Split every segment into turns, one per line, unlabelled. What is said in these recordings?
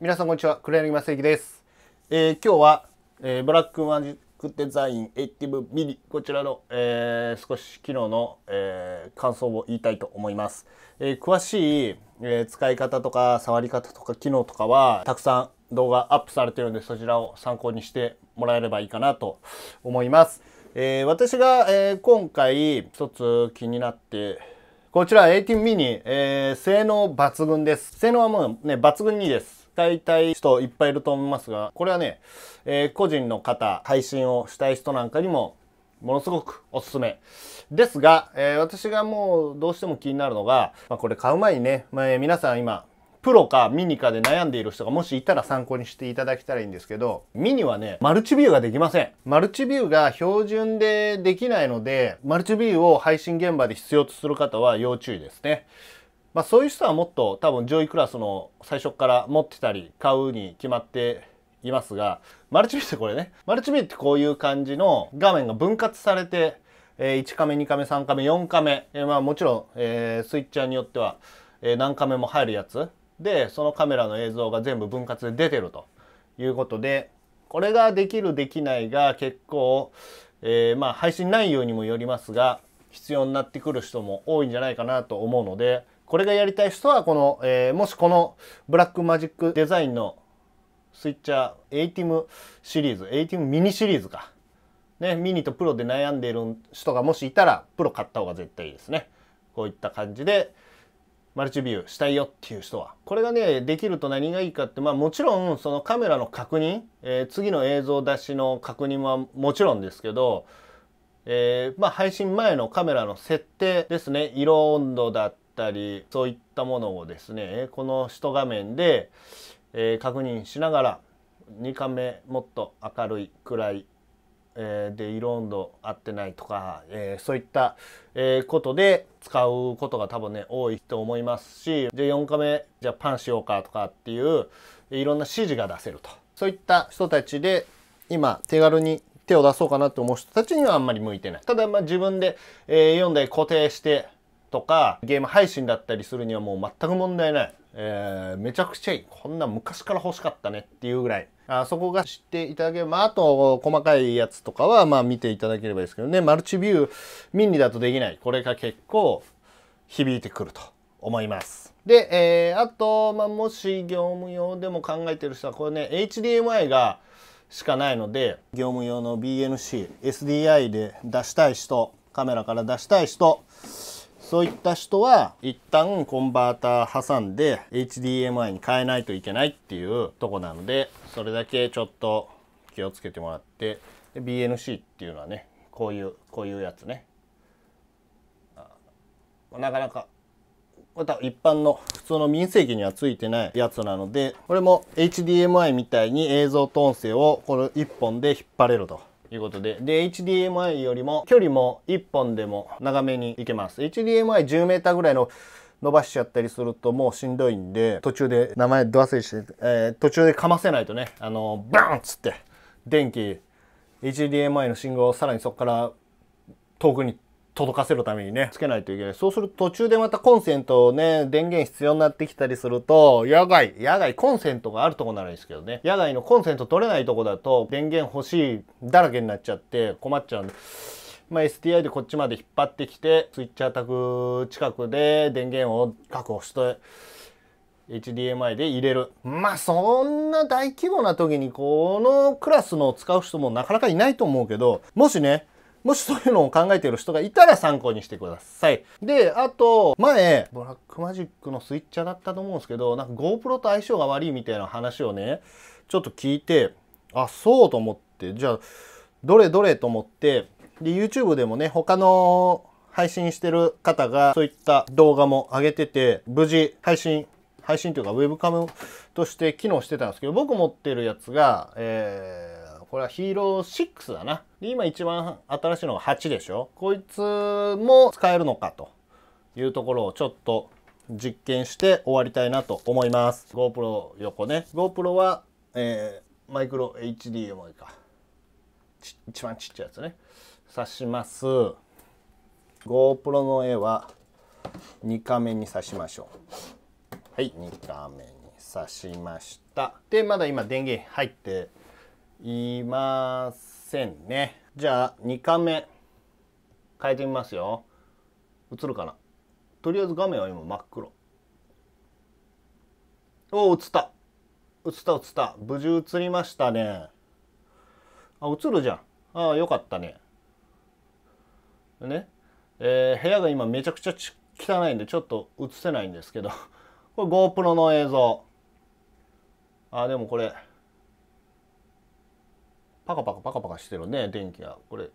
皆さんこんにちは黒柳正幸です、えー、今日は、えー、ブラックマジックデザインエイティブミニこちらの、えー、少し機能の、え感想を言いたいと思います、え詳しい、え使い方とか触り方とか機能とかはたくさん動画アップされてるのでそちらを参考にしてもらえればいいかなと思います、え私が、え今回一つ気になってこちら18ミニ、えー、性能抜群です。性能はもうね、抜群にです。大体人いっぱいいると思いますが、これはね、えー、個人の方、配信をしたい人なんかにも、ものすごくおすすめ。ですが、えー、私がもうどうしても気になるのが、まあ、これ買う前にね、まあ、皆さん今、プロかミニかで悩んでいる人がもしいたら参考にしていただきたらいいんですけど、ミニはね、マルチビューができません。マルチビューが標準でできないので、マルチビューを配信現場で必要とする方は要注意ですね。まあ、そういう人はもっと多分上位クラスの最初から持ってたり買うに決まっていますがマルチビューってこれねマルチビューってこういう感じの画面が分割されて、え1カメ2カメ3カメ4カメ、えまあ、もちろん、えスイッチャーによっては、え何カメも入るやつでそのカメラの映像が全部分割で出てるということでこれができるできないが結構、えー、まあ配信内容にもよりますが必要になってくる人も多いんじゃないかなと思うのでこれがやりたい人はこの、えー、もしこのブラックマジックデザインのスイッチャー ATEM シリーズ ATEM ミニシリーズかねミニとプロで悩んでいる人がもしいたらプロ買った方が絶対いいですねこういった感じでマルチビューしたいよっていう人はこれがねできると何がいいかってまあもちろんそのカメラの確認、えー、次の映像出しの確認はもちろんですけどえー、まあ、配信前のカメラの設定ですね色温度だっったりそういったものをですねこの人画面で、え確認しながら2回目もっと明るい暗い、えで色温度合ってないとか、えそういった、えことで使うことが多分ね多いと思いますしじゃあ4画目じゃあパンしようかとかっていういろんな指示が出せるとそういった人たちで今手軽に手を出そうかなと思う人たちにはあんまり向いてない。ただまあ自分で、えー、読んで固定してとかゲーム配信だったりするにはもう全く問題ない、えー、めちゃくちゃいいこんな昔から欲しかったねっていうぐらいあそこが知っていただければ、あ、あと細かいやつとかはまあ見ていただければいいですけどねマルチビューミニだとできないこれが結構響いてくると思いますで、えー、あと、まあ、もし業務用でも考えてる人はこれね HDMI がしかないので業務用の BNCSDI で出したい人カメラから出したい人そういった人は一旦コンバーター挟んで HDMI に変えないといけないっていうとこなのでそれだけちょっと気をつけてもらってで BNC っていうのはねこういうこういうやつねなかなかまた一般の普通の民生機にはついてないやつなのでこれも HDMI みたいに映像と音声をこの1本で引っ張れると。ということで。で、HDMI よりも距離も1本でも長めにいけます。HDMI10 メーターぐらいの伸ばしちゃったりするともうしんどいんで、途中で名前ど忘れして、えー、途中でかませないとね、あの、バーンっつって、電気、HDMI の信号をさらにそこから遠くに届かせるためにね、つけないといけない。そうすると途中でまたコンセントをね、電源必要になってきたりすると、野外、野外コンセントがあるとこならいいですけどね、野外のコンセント取れないとこだと、電源欲しいだらけになっちゃって困っちゃうんで、まあ、STI でこっちまで引っ張ってきて、スイッチアタック近くで電源を確保して、HDMI で入れる。まあそんな大規模な時にこのクラスの使う人もなかなかいないと思うけど、もしね、もしそういうのを考えている人がいたら参考にしてください。で、あと、前、ブラックマジックのスイッチャーだったと思うんですけど、なんか GoPro と相性が悪いみたいな話をね、ちょっと聞いて、あ、そうと思って、じゃあ、どれどれと思って、で、YouTube でもね、他の配信してる方が、そういった動画も上げてて、無事配信配信というかウェブカムとして機能してたんですけど僕持ってるやつが、えーこれはヒーロー6だな。で、今一番新しいのが8でしょ。こいつも使えるのかというところをちょっと実験して終わりたいなと思います。GoPro 横ね。GoPro は、えー、マイクロ HDMI か。一番ちっちゃいやつね。刺します。GoPro の絵は2画面に刺しましょう。はい、2画面に刺しました。で、まだ今電源入っていませんねじゃあ2回目変えてみますよ映るかなとりあえず画面は今真っ黒おお映った映った映った無事映りましたねあ映るじゃんああよかったねねえー、部屋が今めちゃくちゃ汚いんでちょっと映せないんですけどこれ GoPro の映像あでもこれパカパカパカパカしてるね電気がこれ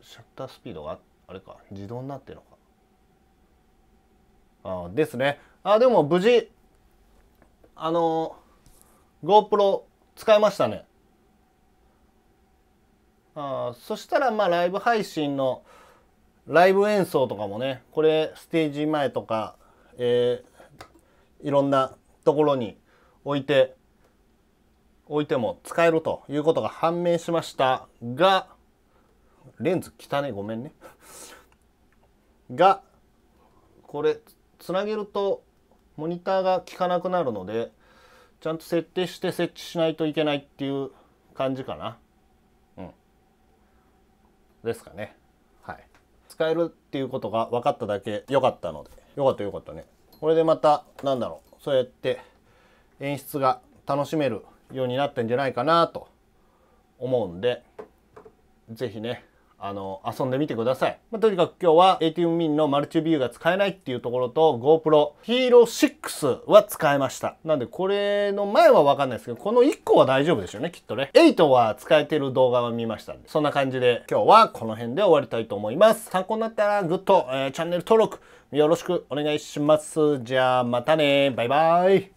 シャッタースピードがあれか自動になってるのかあですねあでも無事あのー、GoPro 使いましたねあそしたらまあライブ配信のライブ演奏とかもねこれステージ前とか、えー、いろんなところに置いて置いても使えるということが判明しましたがレンズ汚ねごめんねがこれつなげるとモニターが効かなくなるのでちゃんと設定して設置しないといけないっていう感じかなうんですかねはい使えるっていうことが分かっただけ良かったので良かった良かったねこれでまたなんだろうそうやって演出が楽しめるようになってんじゃないかなと思うんで是非ねあの遊んでみてください、まあ、とにかく今日は ATM ミニのマルチビューが使えないっていうところと GoPro Hero 6は使えましたなんでこれの前は分かんないですけどこの1個は大丈夫ですよねきっとね8は使えてる動画は見ましたんでそんな感じで今日はこの辺で終わりたいと思います参考になったらグッド、えー、チャンネル登録よろしくお願いしますじゃあまたねバイバイ